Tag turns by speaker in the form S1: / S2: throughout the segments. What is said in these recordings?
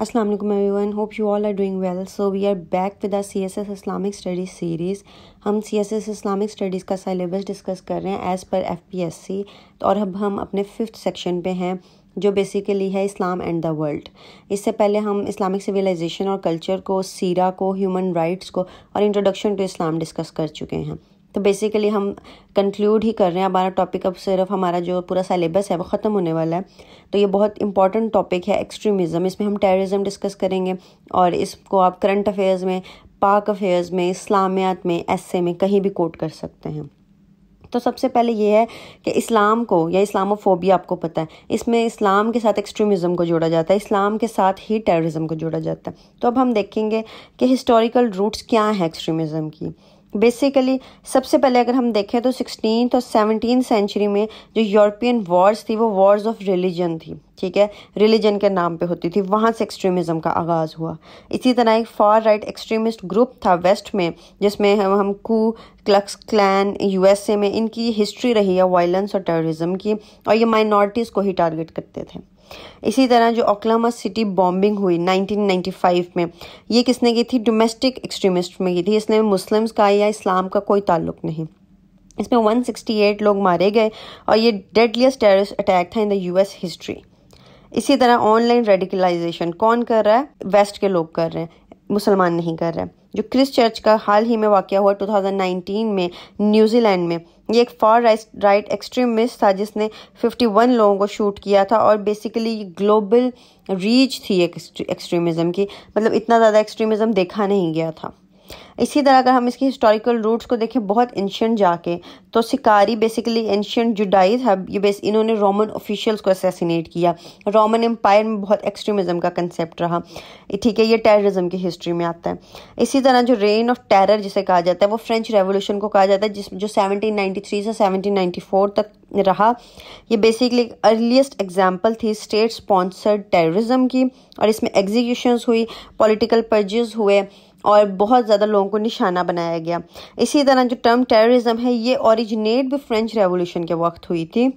S1: Aslam everyone hope you all are doing well so we are back with S S Islamic studies series हम C S S Islamic studies का syllabus discuss कर रहे हैं as per F P S C और अब हम अपने fifth section पर हैं जो बेसिकली है इस्लाम एंड द वर्ल्ड इससे पहले हम इस्लामिक सिविलाइजेशन और कल्चर को सीरा को ह्यूमन राइट्स को और इंट्रोडक्शन टू इस्लाम डिस्कस कर चुके हैं तो बेसिकली हम कंक्लूड ही कर रहे हैं हमारा टॉपिक अब सिर्फ हमारा जो पूरा सिलेबस है वो ख़त्म होने वाला है तो ये बहुत इंपॉर्टेंट टॉपिक है एक्सट्रीमिज़म इसमें हम टेररिज्म डिस्कस करेंगे और इसको आप करंट अफेयर्स में पाक अफेयर्स में इस्लामियात में ऐसे में कहीं भी कोट कर सकते हैं तो सबसे पहले ये है कि इस्लाम को या इस्लामोफोबिया आपको पता है इसमें इस्लाम के साथ एक्सट्रीमिज़म को जोड़ा जाता है इस्लाम के साथ ही टेररिज्म को जोड़ा जाता है तो अब हम देखेंगे कि हिस्टोरिकल रूट्स क्या हैं एक्सट्रीमिज़म की बेसिकली सबसे पहले अगर हम देखें तो सिक्सटीन और सेवनटीन सेंचुरी में जो यूरोपियन वॉर्स थी वो वॉर्स ऑफ रिलीजन थी ठीक है रिलीजन के नाम पे होती थी वहाँ से एक्सट्रीमिज़म का आगाज़ हुआ इसी तरह एक फार राइट एक्सट्रीमिस्ट ग्रुप था वेस्ट में जिसमें हम हम कू क्लक्स क्लैन यूएसए में इनकी हिस्ट्री रही है वायलेंस और टेररिज्म की और ये माइनॉरिटीज़ को ही टारगेट करते थे इसी तरह जो ओकलामा सिटी बॉम्बिंग हुई 1995 में ये किसने की थी डोमेस्टिक एक्सट्रीमिस्ट में की थी इसने मुस्लिम्स का या इस्लाम का कोई ताल्लुक नहीं इसमें 168 लोग मारे गए और ये डेडलीस्ट टेररिस्ट अटैक था इन द यूएस हिस्ट्री इसी तरह ऑनलाइन रेडिकलाइजेशन कौन कर रहा है वेस्ट के लोग कर रहे हैं मुसलमान नहीं कर रहे जो क्रिस चर्च का हाल ही में वाक़ हुआ 2019 में न्यूजीलैंड में ये एक फार राइट एक्सट्रीमिस्ट था जिसने 51 लोगों को शूट किया था और बेसिकली ग्लोबल रीच थी एक एक्सट्रीमिज़म की मतलब इतना ज़्यादा एक्सट्रीमिज़म देखा नहीं गया था इसी तरह अगर हम इसके हिस्टोरिकल रूट्स को देखें बहुत एंशियट जाके तो सिकारी बेसिकली एंशंट जुडाइज है ये बेस इन्होंने रोमन ऑफिशियल्स को असेसिनेट किया रोमन एम्पायर में बहुत एक्सट्रीमिज़म का कंसेप्ट रहा ठीक है ये टेररिज्म की हिस्ट्री में आता है इसी तरह जो रेन ऑफ टेरर जिसे कहा जाता है वो फ्रेंच रेवोल्यूशन को कहा जाता है जिस जो सेवनटीन से सेवनटीन तक रहा ये बेसिकली अर्लीस्ट एग्जाम्पल थी स्टेट स्पॉन्सर्ड टेररिज्म की और इसमें एग्जीक्यूशन हुई पॉलिटिकल पर्जेज हुए और बहुत ज़्यादा लोगों को निशाना बनाया गया इसी तरह जो टर्म टेररिज्म है ये ओरिजिनेट भी फ्रेंच रेवोल्यूशन के वक्त हुई थी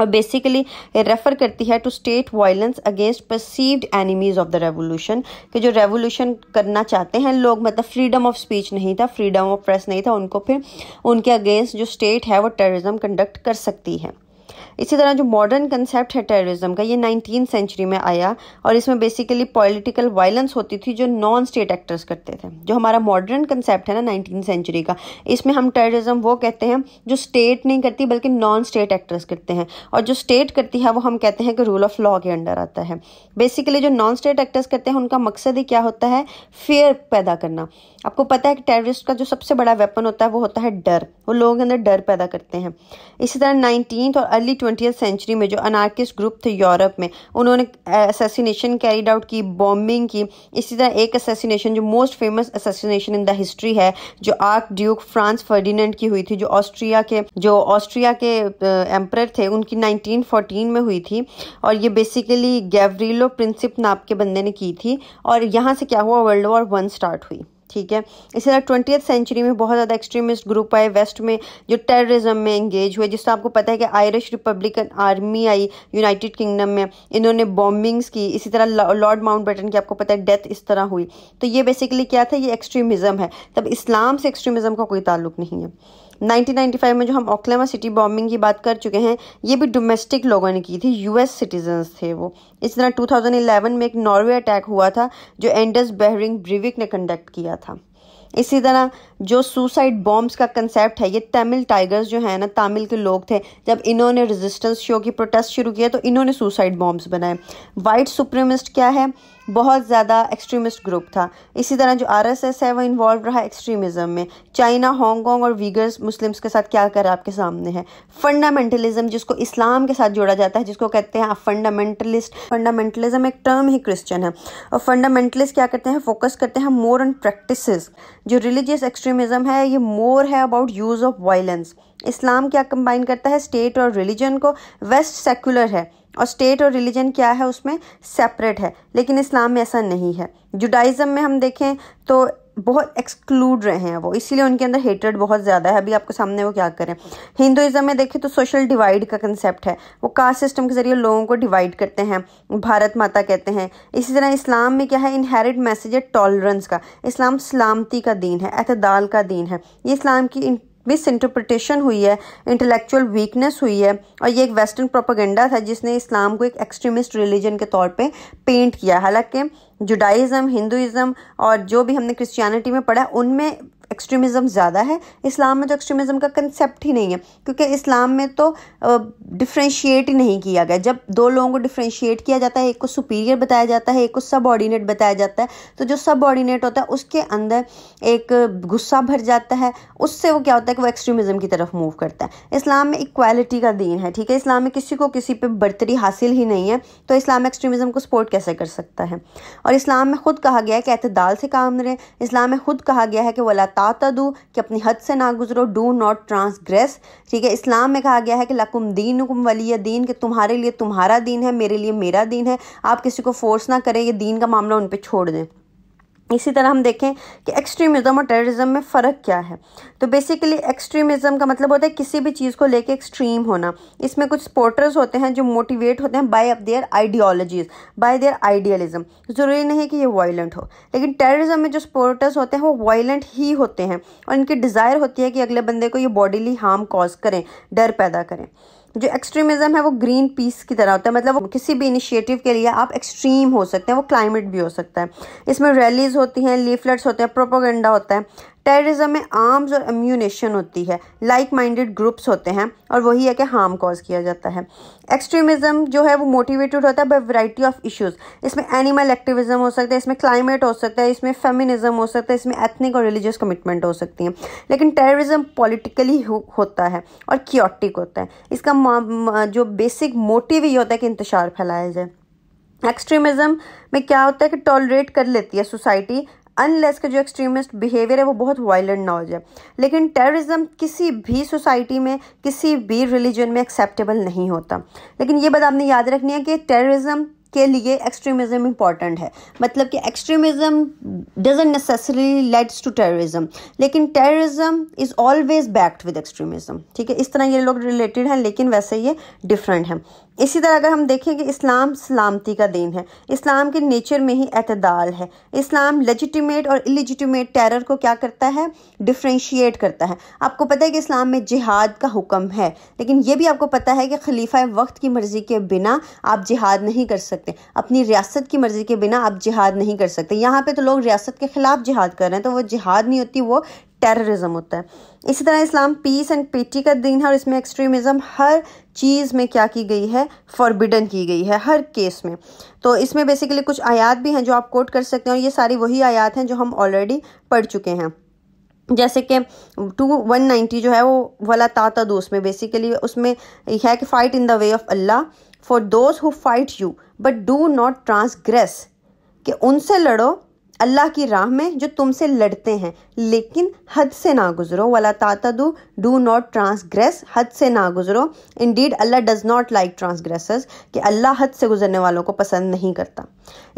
S1: और बेसिकली रेफ़र करती है to state violence against perceived enemies of the revolution कि जो रेवोल्यूशन करना चाहते हैं लोग मतलब फ्रीडम ऑफ स्पीच नहीं था फ्रीडम ऑफ प्रेस नहीं था उनको फिर उनके अगेंस्ट जो स्टेट है वो टेररिज्म कंडक्ट कर सकती है इसी तरह जो मॉडर्न कंसेप्ट है टेररिज्म का ये नाइनटीन सेंचुरी में आया और इसमें बेसिकली पॉलिटिकल वायलेंस होती थी जो नॉन स्टेट एक्टर्स करते थे जो हमारा मॉडर्न कंसेप्ट है ना नाइनटीन सेंचुरी का इसमें हम टेररिज्म वो कहते हैं जो स्टेट नहीं करती बल्कि नॉन स्टेट एक्टर्स करते हैं और जो स्टेट करती है वो हम कहते हैं कि रूल ऑफ लॉ के अंडर आता है बेसिकली जो नॉन स्टेट एक्टर्स करते हैं उनका मकसद ही क्या होता है फेयर पैदा करना आपको पता है कि टेररिस्ट का जो सबसे बड़ा वेपन होता है वो होता है डर वो लोगों के अंदर डर पैदा करते हैं इसी तरह नाइनटीन और अर्ली अर्ली ट्वेंटी सेंचुरी में जो अनार्किस्ट ग्रुप थे यूरोप में उन्होंने असेसिनेशन कैरीड आउट की बॉम्बिंग की इसी तरह एक असेसिनेशन जो most famous assassination in the history है जो आर्क ड्यूक फ्रांस फर्डिनेंट की हुई थी जो ऑस्ट्रिया के जो ऑस्ट्रिया के एम्प्रर थे उनकी 1914 में हुई थी और ये बेसिकली गैवरीलो प्रिंसिप नाप के बंदे ने की थी और यहाँ से क्या हुआ वर्ल्ड वॉर वन स्टार्ट हुई ठीक है इसी तरह ट्वेंटी सेंचुरी में बहुत ज़्यादा एक्सट्रीमिस्ट ग्रुप आए वेस्ट में जो टेररिज्म में इंगेज हुए जिससे आपको पता है कि आयरिश रिपब्लिकन आर्मी आई यूनाइटेड किंगडम में इन्होंने बॉम्बिंग्स की इसी तरह लॉर्ड माउंट बेटन की आपको पता है डेथ इस तरह हुई तो ये बेसिकली क्या था ये एक्सट्रीमिज़म है तब इस्लाम से एक्सट्रीमिज़म का कोई ताल्लुक नहीं है 1995 में जो हम ओक्लामा सिटी बॉम्बिंग की बात कर चुके हैं ये भी डोमेस्टिक लोगों ने की थी यूएस सिटीजन्स थे वो इस तरह 2011 में एक नॉर्वे अटैक हुआ था जो एंडस बेहरिंग ब्रिविक ने कंडक्ट किया था इसी तरह जो सुसाइड बॉम्ब्स का कंसेप्ट है ये तमिल टाइगर्स जो है ना तमिल के लोग थे जब इन्होंने रेजिस्टेंस शो की प्रोटेस्ट शुरू किया तो इन्होंने सुसाइड बॉम्ब्स बनाए वाइट सुप्रीमिस्ट क्या है बहुत ज़्यादा एक्सट्रीमिस्ट ग्रुप था इसी तरह जो एस है वो इन्वॉल्व रहा एक्सट्रीमिज़म में चाइना हांगकॉन्ग और वीगर्स मुस्लिम्स के साथ क्या कर आपके सामने है फंडामेंटलिज्म जिसको इस्लाम के साथ जोड़ा जाता है जिसको कहते हैं आप फंडामेंटलिस्ट फंडामेंटलिज्म एक टर्म ही क्रिश्चियन है और फंडामेंटलिस्ट क्या करते हैं फोकस करते हैं मोर ऑन प्रैक्टिस जो रिलीजियस एक्सट्रीमिज़म है ये मोर है अबाउट यूज़ ऑफ वायलेंस इस्लाम क्या कंबाइन करता है स्टेट और रिलीजन को वेस्ट सेकुलर है और स्टेट और रिलीजन क्या है उसमें सेपरेट है लेकिन इस्लाम में ऐसा नहीं है जुडाइज़म में हम देखें तो बहुत एक्सक्लूड रहे हैं वो इसीलिए उनके अंदर हेटरेड बहुत ज़्यादा है अभी आपको सामने वो क्या करें हिंदुज़म में देखें तो सोशल डिवाइड का कंसेप्ट है वो कास्ट सिस्टम के ज़रिए लोगों को डिवाइड करते हैं भारत माता कहते हैं इसी तरह इस्लाम में क्या है इनहेरिट मैसेज है टॉलरेंस का इस्लाम सलामती का दीन है अतदाल का दीन है ये इस्लाम की मिस इंटरप्रटेशन हुई है इंटेलेक्चुअल वीकनेस हुई है और ये एक वेस्टर्न प्रोपागेंडा था जिसने इस्लाम को एक एक्सट्रीमिस्ट रिलीजन के तौर पे पेंट किया हालांकि जुडाइज़म हिंदुज़म और जो भी हमने क्रिश्चियनिटी में पढ़ा उनमें एक्सट्रीमिज़म ज़्यादा है इस्लाम में तो एक्सट्रीमिज़म का कंसेप्ट ही नहीं है क्योंकि इस्लाम में तो डिफ्रेंशिएट ही नहीं किया गया जब दो लोगों को डिफ्रेंशिएट किया जाता है एक को सुपीरियर बताया जाता है एक को सब ऑर्डिनेट बताया जाता है तो जो सब ऑर्डिनेट होता है उसके अंदर एक गुस्सा भर जाता है उससे वो क्या होता है कि वो एक्सट्रीमिज़म की तरफ मूव करता है इस्लाम में इक्वालिटी का दीन है ठीक है इस्लाम में किसी को किसी पर बढ़तरी हासिल ही नहीं है तो इस्लाम एक्सट्रीमिज़म को सपोर्ट कैसे कर सकता है और इस्लाम में ख़ुद कहा गया है कि अतदाल से काम रहे इस्लाम में ख़ुद कहा गया है कि वला तातदू कि अपनी हद से ना गुजरो डू नॉट ट्रांसग्रेस ठीक है इस्लाम में कहा गया है कि लकुम दीन हुकुम वली दीन कि तुम्हारे लिए तुम्हारा दीन है मेरे लिए मेरा दीन है आप किसी को फोर्स ना करें ये दीन का मामला उन पर छोड़ दें इसी तरह हम देखें कि एक्सट्रीमिज़म और टेररिज्म में फ़र्क क्या है तो बेसिकली एक्सट्रीमिज़म का मतलब होता है किसी भी चीज़ को लेके एक्सट्रीम होना इसमें कुछ सपोर्टर्स होते हैं जो मोटिवेट होते हैं by up their ideologies by their idealism ज़रूरी नहीं कि ये वायलेंट हो लेकिन टेररिज्म में जो सपोर्टर्स होते हैं वो वायलेंट ही होते हैं और इनकी डिज़ायर होती है कि अगले बंदे को ये बॉडीली हार्म कॉज करें डर पैदा करें जो एक्सट्रीमिज्म है वो ग्रीन पीस की तरह होता है मतलब वो किसी भी इनिशिएटिव के लिए आप एक्सट्रीम हो सकते हैं वो क्लाइमेट भी हो सकता है इसमें रैलीज होती हैं लीफलेट्स होते हैं प्रोपोगेंडा होता है टेररिज्म में आर्म्स और अम्यूनेशन होती है लाइक माइंडेड ग्रुप्स होते हैं और वही है कि हार्म कॉज किया जाता है एक्सट्रीमिज्म जो है वो मोटिवेटेड होता है बाई वैरायटी ऑफ इश्यूज़ इसमें एनिमल एक्टिविज्म हो सकता है इसमें क्लाइमेट हो सकता है इसमें फेमिनिज़म हो सकता है इसमें एथनिक और रिलीजियस कमिटमेंट हो सकती हैं लेकिन टेररिज्म पॉलिटिकली हो, होता है और क्योटिक होता है इसका म, म, जो बेसिक मोटिव ये होता है कि इंतजार फैलाया जाए एक्सट्रीमिज्म में क्या होता है कि टॉलरेट कर लेती है सोसाइटी अनलेस का जो एक्सट्रीमिस्ट बिहेवियर है वो बहुत वायलेंट ना हो जाए लेकिन टेररिज्म किसी भी सोसाइटी में किसी भी रिलीजन में एक्सेप्टेबल नहीं होता लेकिन ये बात आपने याद रखनी है कि टेररिज्म के लिए एक्सट्रीमिज्म इम्पॉर्टेंट है मतलब कि extremism doesn't necessary leads to terrorism लेकिन terrorism is always backed with extremism ठीक है इस तरह ये लोग रिलेटेड हैं लेकिन वैसे ये डिफरेंट हैं इसी तरह अगर हम देखें कि इस्लाम सलामती का दिन है इस्लाम के नेचर में ही अतदाल है इस्लाम लेजिटिमेट और इलिजिटिमेट टेरर को क्या करता है डिफ्रेंशिएट करता है आपको पता है कि इस्लाम में जिहाद का हुक्म है लेकिन ये भी आपको पता है कि खलीफा वक्त की मर्ज़ी के बिना आप जिहाद नहीं कर सकते अपनी रियासत की मर्ज़ी के बिना आप जिहाद नहीं कर सकते यहाँ पर तो लोग रियासत के ख़िलाफ़ जिहाद कर रहे हैं तो वो जिहाद नहीं होती वो टेररिज्म होता है इसी तरह इस्लाम पीस एंड पेटी का दिन है और इसमें एक्सट्रीमिज्म हर चीज़ में क्या की गई है फॉरबिडन की गई है हर केस में तो इसमें बेसिकली कुछ आयात भी हैं जो आप कोट कर सकते हैं और ये सारी वही आयात हैं जो हम ऑलरेडी पढ़ चुके हैं जैसे कि टू वन नाइन्टी जो है वो वाला ताता दोस्त में बेसिकली उसमें है कि fight in the way of Allah for those who fight you but do not transgress कि उनसे लड़ो अल्लाह की राह में जो तुमसे लड़ते हैं लेकिन हद से ना गुजरो वाला तातदु डू नॉट ट्रांसग्रेस हद से ना गुजरो indeed Allah does not like transgress कि अल्लाह हद से गुजरने वालों को पसंद नहीं करता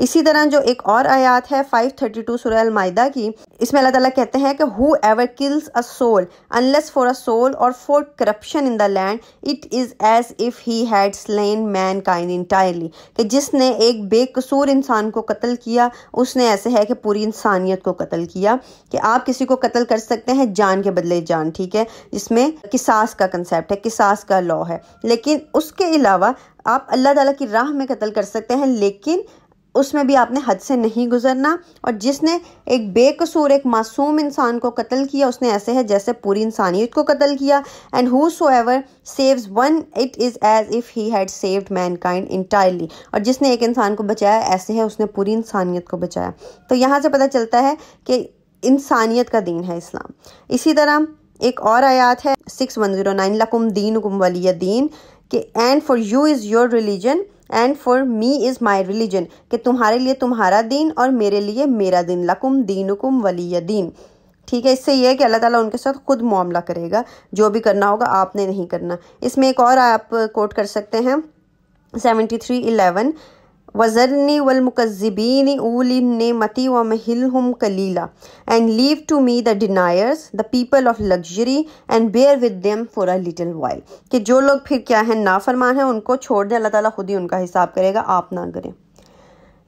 S1: इसी तरह जो एक और आयात है 532 थर्टी टू सुरमायदा की इसमें अल्लाह ताला कहते हैं कि whoever kills a soul unless for a soul और for corruption in the land it is as if he had slain mankind entirely कि जिसने एक बेकसूर इंसान को कत्ल किया उसने ऐसे है कि कि पूरी इंसानियत को कत्ल किया कि आप किसी को कत्ल कर सकते हैं जान के बदले जान ठीक है जिसमें किसास का कंसेप्ट है किसास का लॉ है लेकिन उसके अलावा आप अल्लाह ताला की राह में कत्ल कर सकते हैं लेकिन उसमें भी आपने हद से नहीं गुजरना और जिसने एक बेकसूर एक मासूम इंसान को कत्ल किया उसने ऐसे है जैसे पूरी इंसानियत को कत्ल किया and whosoever saves one it is as if he had saved man entirely और जिसने एक इंसान को बचाया ऐसे है उसने पूरी इंसानियत को बचाया तो यहाँ से पता चलता है कि इंसानियत का दीन है इस्लाम इसी तरह एक और आयात है सिक्स वन ज़ीरो नाइन लकुम दीन वली दीन के and for you is your religion and for me is my religion कि तुम्हारे लिए तुम्हारा दीन और मेरे लिए मेरा दिन लकुम दीन उकुम वली दीन ठीक है इससे यह है कि अल्लाह ताला उनके साथ खुद मामला करेगा जो भी करना होगा आपने नहीं करना इसमें एक और आप कोट कर सकते हैं सेवेंटी थ्री इलेवन वज़रनी वलमकज़िबीन ऊलिनमती व हम कलीला and leave to me the deniers the people of luxury and bear with them for a little while कि जो लोग फिर क्या है नाफरमान है उनको छोड़ दें अल्लाह ताली खुद ही उनका हिसाब करेगा आप ना करें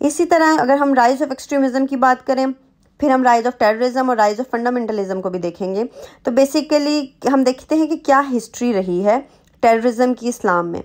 S1: इसी तरह अगर हम राइज ऑफ एक्सट्रीमिज़म की बात करें फिर हम राइज ऑफ टेररिज्म और राइज ऑफ फंडामेंटलिज्म को भी देखेंगे तो बेसिकली हम देखते हैं कि क्या हिस्ट्री रही है टेररिज्म की इस्लाम में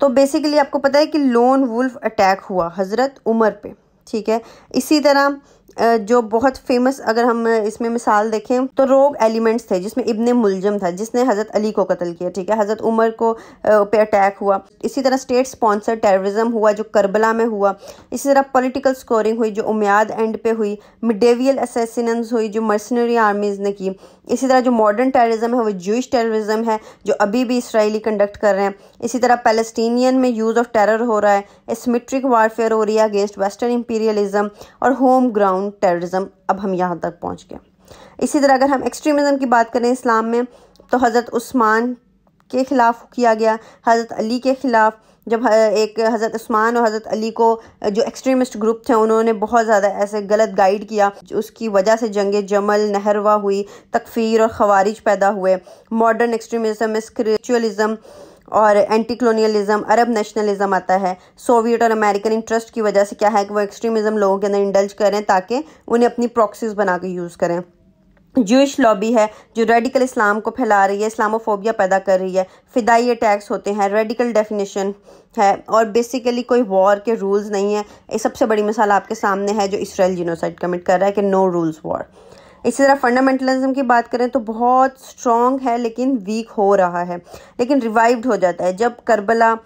S1: तो बेसिकली आपको पता है कि लोन वुल्फ अटैक हुआ हज़रत उमर पे ठीक है इसी तरह जो बहुत फेमस अगर हम इसमें मिसाल देखें तो रोग एलिमेंट्स थे जिसमें इब्ने मुलजम था जिसने हज़रत अली को कत्ल किया ठीक है हज़रत उमर को पे अटैक हुआ इसी तरह स्टेट स्पॉन्सर टेररिज्म हुआ जो करबला में हुआ इसी तरह पॉलिटिकल स्कोरिंग हुई जो उम्याद एंड पे हुई मिडेवियल असेसिनस हुई जो मर्सनरी आर्मीज़ ने की इसी तरह जो मॉडर्न टेररिज्म है वो जूश टेररिज्म है जो अभी भी इसराइली कंडक्ट कर रहे हैं इसी तरह पैलेस्टीनियन में यूज़ ऑफ टेरर हो रहा है एसमिट्रिक वारफेयर हो रही है अगेंस्ट वेस्टर्न इम्पीरियलिज्म और होम ग्राउंड डाउन टेररिज्म अब हम यहाँ तक पहुँच गए इसी तरह अगर हम एक्सट्रीमिज़म की बात करें इस्लाम में तो हज़रत उस्मान के ख़िलाफ़ किया गया हज़रत अली के ख़िलाफ़ जब एक हज़रत उस्मान और हज़रत अली को जो एक्सट्रीमिस्ट ग्रुप थे उन्होंने बहुत ज़्यादा ऐसे गलत गाइड किया उसकी वजह से जंग जमल नहरवा हुई तकफ़ीर और खवारिज पैदा हुए मॉडर्न एक्सट्रीमिज़म स्क्रिचुअलिज़म और एंटी कलोनियलिज्म अरब नेशनलिज्म आता है सोवियत और अमेरिकन इंटरेस्ट की वजह से क्या है कि वो एक्सट्रीमिज़्म लोगों के अंदर इंडल्ज करें ताकि उन्हें अपनी प्रॉक्सीज बना कर यूज़ करें जूश लॉबी है जो रेडिकल इस्लाम को फैला रही है इस्लामोफोबिया पैदा कर रही है फिदाई अटैक्स होते हैं रेडिकल डेफिनेशन है और बेसिकली कोई वॉर के रूल्स नहीं है ये सबसे बड़ी मिसाल आपके सामने है जो इसराइल जिनोसाइड कमिट कर रहा है कि नो रूल्स वॉर इसी तरह फंडामेंटलिज्म की बात करें तो बहुत स्ट्रॉन्ग है लेकिन वीक हो रहा है लेकिन रिवाइव्ड हो जाता है जब करबला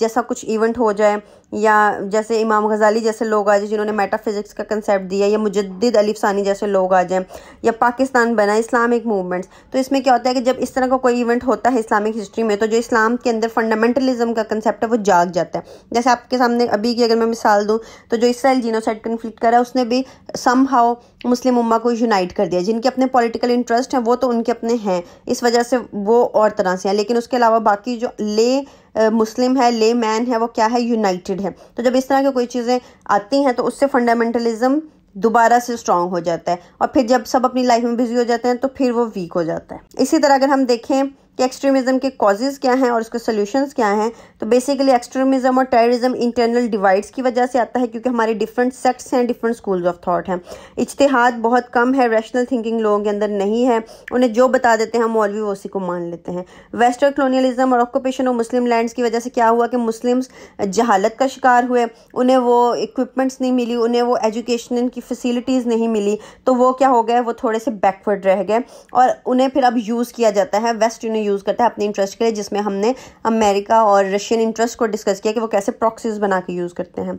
S1: जैसा कुछ इवेंट हो जाए या जैसे इमाम गज़ाली जैसे लोग आ जाए जिन्होंने मेटाफिज़िक्स का कंसेप्ट दिया या मुजद्द अलीफ सानी जैसे लोग आ जाएँ या पाकिस्तान बना इस्लामिक मूवमेंट्स तो इसमें क्या होता है कि जब इस तरह का को कोई इवेंट होता है इस्लामिक हिस्ट्री में तो जो इस्लाम के अंदर फंडामेंटलिज्म का कंसेप्ट है वो जाग जाता है जैसे आपके सामने अभी की अगर मैं मिसाल दूँ तो जो इसराइल जीनोसाइड कन्फ्लिक्ट करा उसने भी सम हाउ मुस्लिम उम्मा को यूनाइट कर दिया जिनके अपने पॉलिटिकल इंटरेस्ट हैं वो तो उनके अपने हैं इस वजह से वो और तरह से हैं लेकिन उसके अलावा बाकी जो ले मुस्लिम है ले मैन है वो क्या है यूनाइटेड है तो जब इस तरह की कोई चीज़ें आती हैं तो उससे फंडामेंटलिज़म दोबारा से स्ट्रांग हो जाता है और फिर जब सब अपनी लाइफ में बिजी हो जाते हैं तो फिर वो वीक हो जाता है इसी तरह अगर हम देखें कि एक्सट्रीमिज्म के कॉजेज़ क्या हैं और उसके सोल्यूशंस क्या हैं तो बेसिकली एक्सट्रीमिज्म और टेररिज्म इंटरनल डिवाइड्स की वजह से आता है क्योंकि हमारे डिफरेंट सेक्ट्स हैं डिफरेंट स्कूल्स ऑफ थाट हैं इश्तहाद बहुत कम है रैशनल थिंकिंग लोगों के अंदर नहीं है उन्हें जो बता देते हैं मौलवी वो उसी को मान लेते हैं वेस्टर्न कलोनियलिज्म और ऑक्यूपेशन ऑफ मुस्लिम लैंड्स की वजह से क्या हुआ कि मुस्लिम्स जहालत का शिकार हुए उन्हें वो इक्विपमेंट्स नहीं मिली उन्हें वो एजुकेशन की फैसिलिटीज़ नहीं मिली तो वो क्या हो गए वो थोड़े से बैकवर्ड रह गए और उन्हें फिर अब यूज़ किया जाता है वेस्ट यूज़ करता है अपने इंटरेस्ट के लिए जिसमें हमने अमेरिका और रशियन इंटरेस्ट को डिस्कस किया कि वो कैसे प्रॉक्सीज बना के यूज़ करते हैं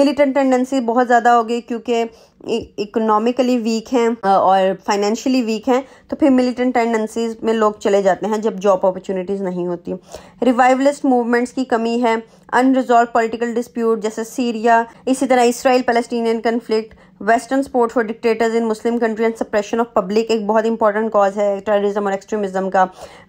S1: मिलिटेंट टेंडेंसी बहुत ज़्यादा हो गई क्योंकि इकोनॉमिकली वीक हैं और फाइनेंशियली वीक हैं तो फिर मिलिटेंट टेंडेंसीज में लोग चले जाते हैं जब जॉब अपॉर्चुनिटीज़ नहीं होती रिवाइवलिस्ट मूवमेंट्स की कमी है अनरिजॉल्व पॉलिटिकल डिस्प्यूट जैसे सीरिया इसी तरह Israel Palestinian conflict western support for dictators in Muslim country and suppression of public एक बहुत इंपॉर्टेंट कॉज है टेररिज्म और एक्सट्रीमिज्म का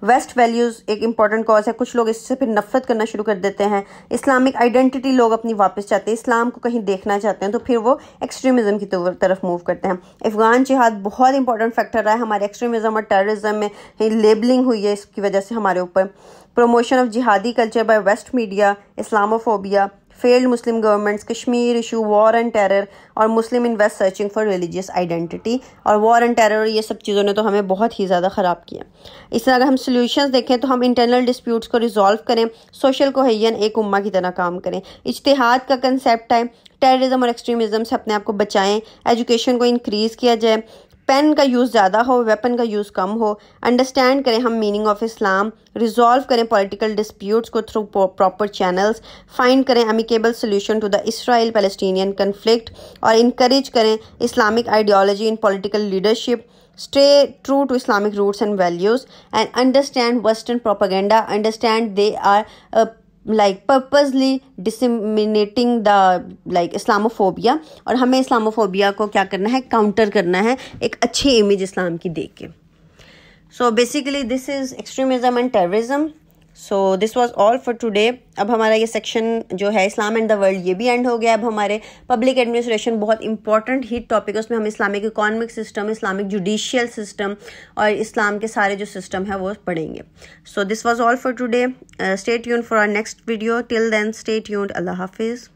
S1: वेस्ट वैल्यूज़ एक इंपॉर्टेंट कॉज है कुछ लोग इससे फिर नफरत करना शुरू कर देते हैं इस्लामिक आइडेंटिटी लोग अपनी वापस चाहते हैं इस्लाम को कहीं देखना चाहते हैं तो फिर वो एक्सट्रीमिज्म की तो तरफ मूव करते हैं अफगान जिहाद बहुत इंपॉर्टेंट फैक्टर रहा है हमारे एक्सट्रीमिज्म और टेररिज्म में लेबलिंग हुई है इसकी वजह से हमारे ऊपर promotion of jihadi culture by west media Islamophobia failed Muslim governments Kashmir issue war and terror और Muslim invest searching for religious identity और वॉर एंड टेरर ये सब चीज़ों ने तो हमें बहुत ही ज़्यादा ख़राब किया इस तरह अगर हम सोल्यूशन देखें तो हम इंटरनल डिस्प्यूट्स को रिजॉल्व करें सोशल कोहैन एक उम्मा की तरह काम करें इश्तहाद का कंसेप्ट है टेररिज्म और एक्सट्रीमिज़म से अपने आप को बचाएं एजुकेशन को इंक्रीज़ किया जाए पेन का यूज़ ज़्यादा हो वेपन का यूज़ कम हो अंडरस्टैंड करें हम मीनिंग ऑफ इस्लाम रिजॉल्व करें पॉलिटिकल डिस्प्यूट्स को थ्रू प्रॉपर चैनल्स फाइंड करें amicable solution to the Israel Palestinian conflict और इनक्रेज करें Islamic ideology in political leadership stay true to Islamic roots and values and understand western propaganda understand they are like purposely disseminating the like Islamophobia और हमें Islamophobia को क्या करना है counter करना है एक अच्छी इमेज इस्लाम की देख के so basically this is extremism and terrorism so this was all for today अब हमारा ये सेक्शन जो है इस्लाम एंड द वर्ल्ड ये भी एंड हो गया अब हमारे पब्लिक एडमिनिस्ट्रेशन बहुत इंपॉर्टेंट ही टॉपिक है उसमें हम Islamic economic system Islamic judicial system और इस्लाम के सारे जो सिस्टम है वो पढ़ेंगे सो this was all for today state यून for are next video till then state यून अल्लाह हाफिज़